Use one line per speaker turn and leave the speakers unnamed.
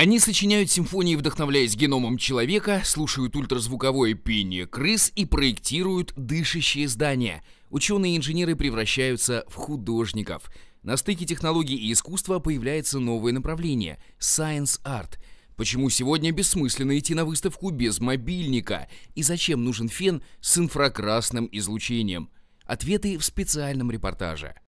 Они сочиняют симфонии, вдохновляясь геномом человека, слушают ультразвуковое пение крыс и проектируют дышащие здания. Ученые и инженеры превращаются в художников. На стыке технологий и искусства появляется новое направление – Science Art. Почему сегодня бессмысленно идти на выставку без мобильника? И зачем нужен фен с инфракрасным излучением? Ответы в специальном репортаже.